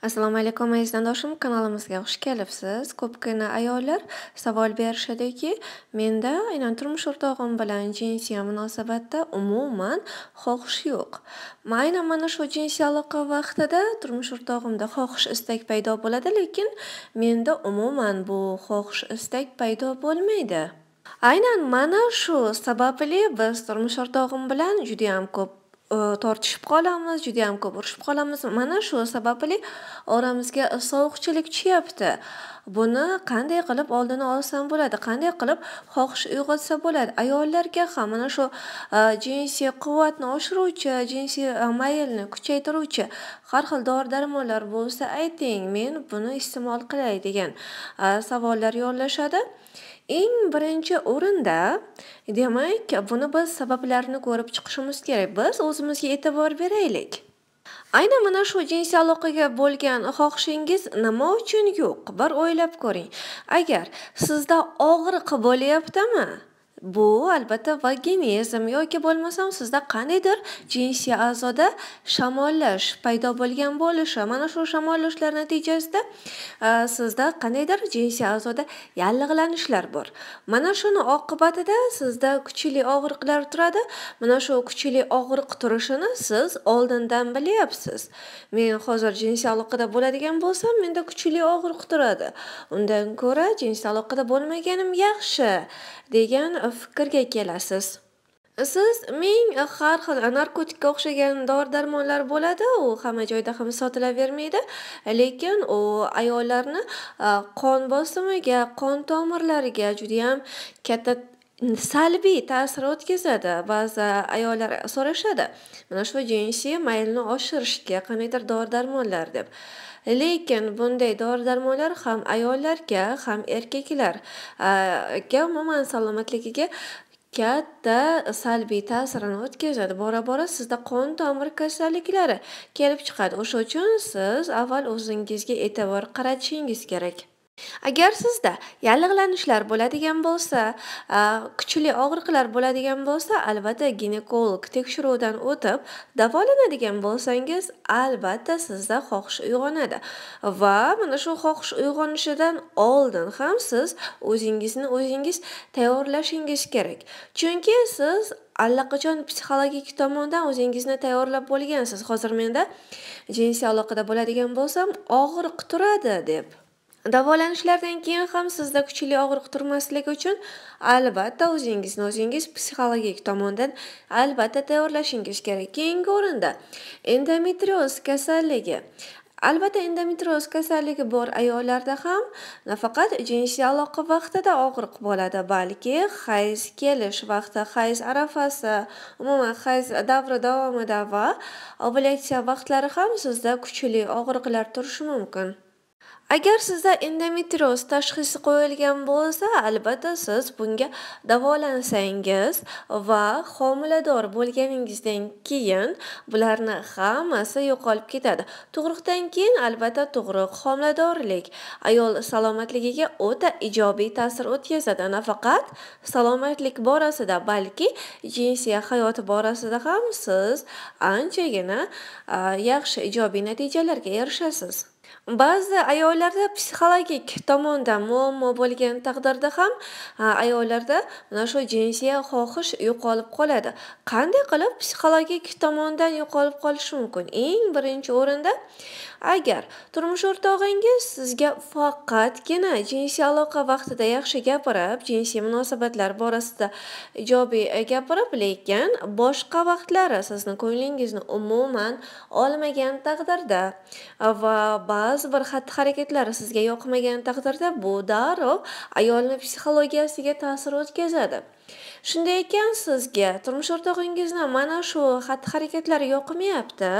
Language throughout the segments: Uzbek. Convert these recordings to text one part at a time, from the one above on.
Assalomu alaykum aziz do'stlarim, kanalimizga xush kelibsiz. Ko'pgina ayollar savol berishadiki, menda aynan turmush o'rtog'im bilan jinsiy munosabatda umuman xohish yo'q. Aynan mana shu jinsiy aloqa vaqtida turmush o'rtog'imda xohish istak paydo bo'ladi, lekin menda umuman bu xohish istak paydo bo'lmaydi. Aynan mana shu sababli biz turmush o'rtog'im bilan juda ham ko'p Э, tortishib qolamiz juda yam ko'p urushib qolamiz mana shu sababli oramizga sovuqchilik tushyapti buni qanday qilib oldini olsam bo'ladi qanday qilib xohish uyg'otsa bo'ladi ayollarga ham mana shu e, jinsiy quvvatni oshiruvchi jinsiy e, mayilni kuchaytiruvchi har xil dori darmonlar bo'lsa ayting men buni iste'mol qilay degan e, savollar yo'llashadi eng birinchi o'rinda demak buni biz sabablarini ko'rib chiqishimiz kerak biz o'zimizga e'tibor beraylik aynan mana shu jinsiy aloqaga bo'lgan xohishingiz nima uchun yo'q bir o'ylab ko'ring agar sizda og'riq bo'lyaptimi Bu albatta vaginizm yoki bo'lmasam sizda qandaydir jinsiy a'zoda shamollash paydo bo'lgan bo'lishi mana shu shamollashlar natijasida sizda qandaydir jinsiy a'zoda yallig'lanishlar bor mana shuni oqibatida sizda kuchli og'riqlar turadi mana shu kuchli og'riq turishini siz oldindan bilyapsiz men hozir jinsiy aloqada bo'ladigan bo'lsam menda kuchli og'riq turadi undan ko'ra jinsiy aloqada bo'lmaganim yaxshi degan fikrga kelasiz siz ming har xil narkotikka o'xshagan dori darmonlar bo'ladi u hamma joyda ham sotilavermaydi lekin u ayollarni qon bosimiga qon tomirlariga judayam katta salbiy ta'sir o'tkazadi ba'zi ayollar so'rashadi mana shu jinsiy maylni oshirishga qandaydir dori darmonlar deb lekin bunday dori darmonlar ham ayollarga ham erkaklarga umuman salomatligiga katta salbiy ta'sirini o'tkazadi bora bora sizda qon tomir kasalliklari kelib chiqadi o'sha uchun siz avval o'zingizga e'tibor qaratishingiz kerak agar sizda yallig'lanishlar bo'ladigan bo'lsa kuchli og'riqlar bo'ladigan bo'lsa albatta ginekolog tekshiruvdan o'tib davolanadigan bo'lsangiz albatta sizda xohish uyg'onadi va mana shu xohish uyg'onishidan oldin ham siz o'zingizni o'zingiz tayyorlashingiz kerak chunki siz allaqachon psixologik tomondan o'zingizni tayyorlab bo'lgansiz hozir menda jinsiy aloqada bo'ladigan bo'lsam og'riq turadi deb davolanishlardan keyin ham sizda kuchli og'riq turmasligi uchun albatta o'zingizni o'zingiz psixologik tomondan albatta tayyorlashingiz kerak keyingi o'rinda endometrioz kasalligi albatta endometrioz kasalligi bor ayollarda ham nafaqat jinsiy aloqa vaqtida og'riq bo'ladi balki hayz kelish vaqti hayz arafasi umuman hayz davri davomida va ovulyatsiya vaqtlari ham sizda kuchli og'riqlar turishi mumkin agar sizda endometrioz tashxisi qo'yilgan bo'lsa albatta siz bunga davolansangiz va homilador bo'lganingizdan keyin bularni hammasi yo'qolib ketadi tug'ruqdan keyin albatta tug'ruq homiladorlik ayol salomatligiga o'ta ijobiy ta'sir o'tkazadi nafaqat salomatlik borasida balki jinsiy hayot borasida ham siz anchagina yaxshi ijobiy natijalarga erishasiz Ba'zi ayollarda psixologik tomondan muammo bo'lgan taqdirda ham ayollarda mana shu jinsiy xohish yo'qolib qoladi. Qanday qilib psixologik tomondan yo'qolib qolishi mumkin? Eng birinchi o'rinda agar turmush o'rtog'ingiz sizga faqatgina jinsiy aloqa vaqtida yaxshi gapirib, jinsiy munosabatlar borasida ijobiy gapirib, lekin boshqa vaqtlari sizni ko'nglingizni umuman olmagan taqdirda va ba'zi bir xatti harakatlari sizga yoqmagan taqdirda bu darrov ayolni psixologiyasiga ta'sir o'tkazadi shunday ekan sizga turmush o'rtog'ingizni mana shu xatti harakatlari yoqmayapti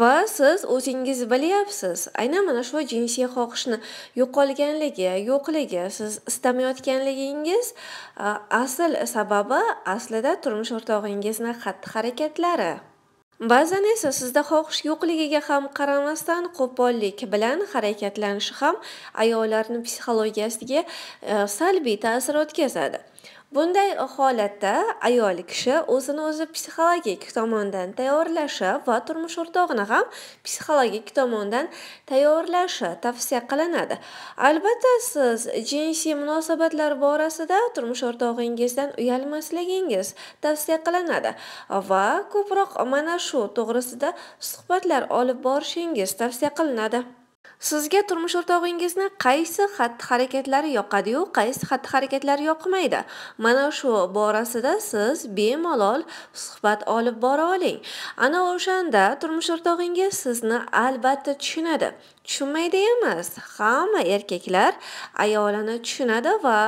va siz o'zingiz bilyapsiz aynan mana shu jinsiy xohishni yo'qolganligi yo'qligi siz istamayotganligingiz asl sababi aslida turmush o'rtog'ingizni xatti harakatlari Ba'zan esa sizda xohish yo'qligiga ham qaramasdan qo'pollik bilan harakatlanishi ham ayollarning psixologiyasiga e, salbiy ta'sir o'tkazadi. bunday holatda ayol kishi o'zini o'zi psixologik tomondan tayyorlashi va turmush o'rtog'ini ham psixologik tomondan tayyorlashi tavsiya qilinadi albatta siz jinsiy munosabatlar borasida turmush o'rtog'ingizdan uyalmasligingiz tavsiya qilinadi va ko'proq mana shu to'g'risida suhbatlar olib borishingiz tavsiya qilinadi sizga turmush o'rtog'ingizni qaysi xatti harakatlari yoqadi-yu, qaysi xatti harakatlari yoqmaydi mana shu borasida siz bemalol suhbat olib bora oling ana o'shanda turmush o'rtog'ingiz sizni albatta tushunadi tushunmaydi emas hamma erkaklar ayolini tushunadi va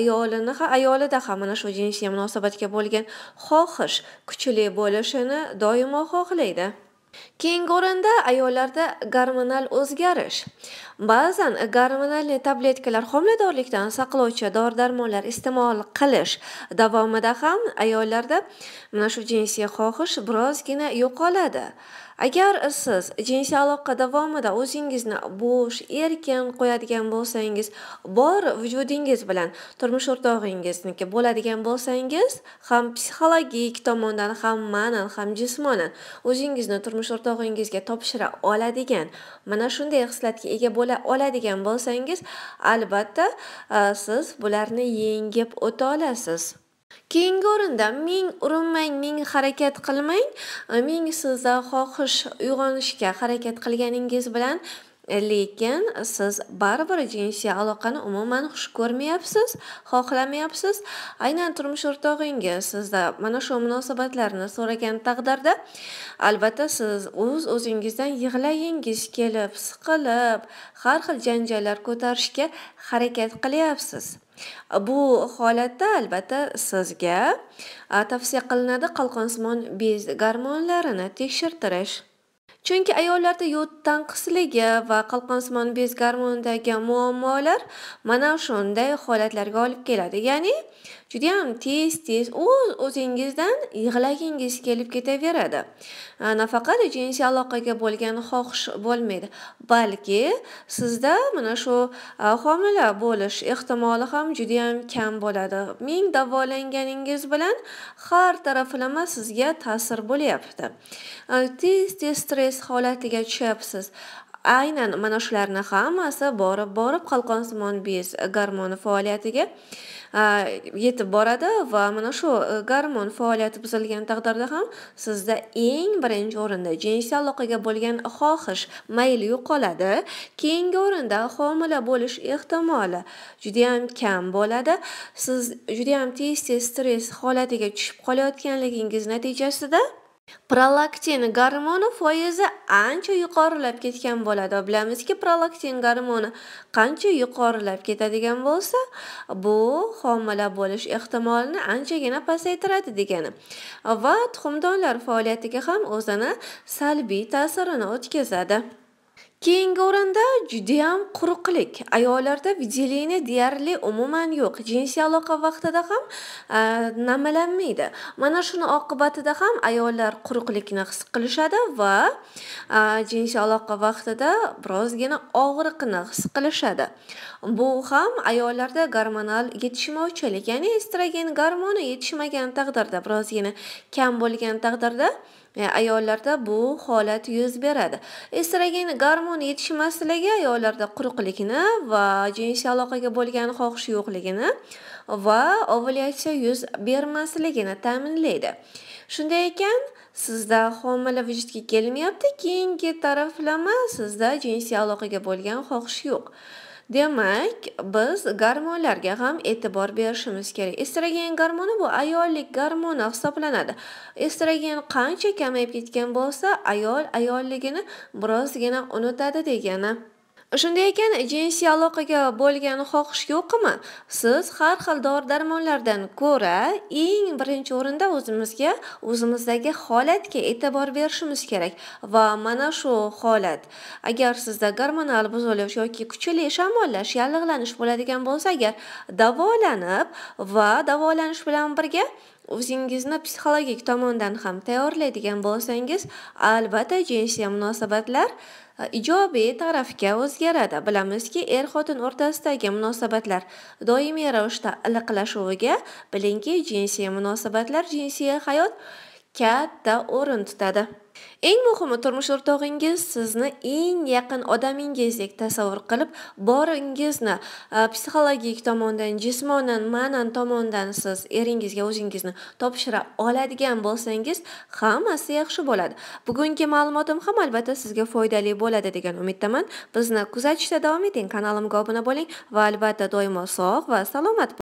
ayolini ayolida ham mana shu jinsiy munosabatga bo'lgan xohish kuchli bo'lishini doimo xohlaydi Keyingi o'rinda ayollarda gormonal o'zgarish. Ba'zan gormonal tabletkalar homiladorlikdan saqlovchi dori-darmonlar iste'mol qilish davomida ham ayollarda mana shu jinsiy xohish birozgina yo'qoladi. agar siz jinsiy aloqa davomida o'zingizni bo'sh erkin qo'yadigan bo'lsangiz bor vujudingiz bilan turmush o'rtog'ingizniki bo'ladigan bo'lsangiz ham psixologik tomondan ham ma'nan ham jismonan o'zingizni turmush o'rtog'ingizga topshira oladigan mana shunday xislatga ega bo'la oladigan bo'lsangiz albatta siz bularni yengib o'ta olasiz keyingi o'rinda ming urinmang ming harakat qilmang ming sizda xohish uyg'onishga harakat qilganingiz bilan lekin siz baribir jinsiy aloqani umuman xush ko'rmayapsiz xohlamayapsiz aynan turmush o'rtog'ingiz sizda mana shu munosabatlarni so'ragan taqdirda albatta siz o'z uz o'zingizdan yig'layingiz kelib siqilib har xil janjallar ko'tarishga harakat qilyapsiz bu holatda albatta sizga tavsiya qilinadi qalqonsimon bez garmonlarini tekshirtirish Chunki ayollarda yod tanqisligi va qalqonsimon bez gormonidagi muammolar mana shunday holatlarga olib keladi. Ya'ni judayam tez tez o'z o'zingizdan yig'lagingiz kelib ketaveradi nafaqat jinsiy aloqaga bo'lgan xohish bo'lmaydi balki sizda mana shu homila bo'lish ehtimoli ham juda yam kam bo'ladi ming davolanganingiz bilan har taraflama sizga ta'sir bo'lyapti tez tez stress holatiga tushyapsiz aynan mana shularni hammasi borib borib qalqonsimon bez garmoni faoliyatiga yetib boradi va mana shu e, garmon faoliyati buzilgan taqdirda ham sizda eng birinchi o'rinda jinsiy aloqaga bo'lgan xohish mayl yo'qoladi keyingi o'rinda homila bo'lish ehtimoli judayam kam bo'ladi siz judayam tez tez stress holatiga tushib qolayotganligingiz natijasida prolaktin gormoni foizi ancha yuqorilab ketgan bo'ladi bilamizki prolaktin gormoni qancha yuqorilab ketadigan bo'lsa bu homila bo'lish ehtimolini anchagina pasaytiradi degani va tuxumdonlar faoliyatiga ham o'zini salbiy ta'sirini o'tkazadi Keyingi o'rinda ham quruqlik. Ayollarda vazelina deyarli umuman yo'q. Jinsiy aloqa vaqtida ham namalanmaydi. Mana shuni oqibatida ham ayollar quruqlikni his qilishadi va jinsiy aloqa vaqtida birozgina og'riqni his qilishadi. Bu ham ayollarda gormonal yetishmovchilik, ya'ni estrogen gormoni yetishmagan taqdirda, birozgina kam bo'lgan taqdirda E, ayollarda bu holat yuz beradi estrogen gormoni yetishmasligi ayollarda quruqlikni va jinsiy aloqaga bo'lgan xohish yo'qligini va ovulyatsiya yuz bermasligini ta'minlaydi shunday ekan sizda homila vujudga kelmayapti keyingi taraflama sizda jinsiy aloqaga bo'lgan xohish yo'q demak biz gormonlarga ham e'tibor berishimiz kerak estrogen gormoni bu ayollik gormoni hisoblanadi estrogen qancha kamayib ketgan bo'lsa ayol ayolligini birozgina unutadi degani Shunday ekan, jinsiy aloqaga bo'lgan xohish yo'qmi? Siz har xil dori-darmonlardan ko'ra, eng birinchi o'rinda o'zimizga, o'zimizdagi holatga e'tibor berishimiz kerak va mana shu holat. Agar sizda gormonal buzilish yoki kuchli shamollash, yallig'lanish bo'ladigan bo'lsa, agar davolanib va davolanish bilan birga o'zingizni psixologik tomondan ham tayyorlaydigan bo'lsangiz albatta jinsiy munosabatlar e, ijobiy tarafga o'zgaradi bilamizki er xotin o'rtasidagi munosabatlar doimiy ravishda iliqlashuviga bilingki jinsiy munosabatlar jinsiy hayot katta o'rin tutadi eng muhimi turmush o'rtog'ingiz sizni eng yaqin odamingizdek tasavvur qilib boringizni e, psixologik tomondan jismonan ma'nan tomondan siz eringizga o'zingizni topshira oladigan bo'lsangiz hammasi yaxshi bo'ladi bugungi ma'lumotim ham albatta sizga foydali bo'ladi degan umiddaman bizni kuzatishda davom eting kanalimga obuna bo'ling va albatta doimo sog' va salomat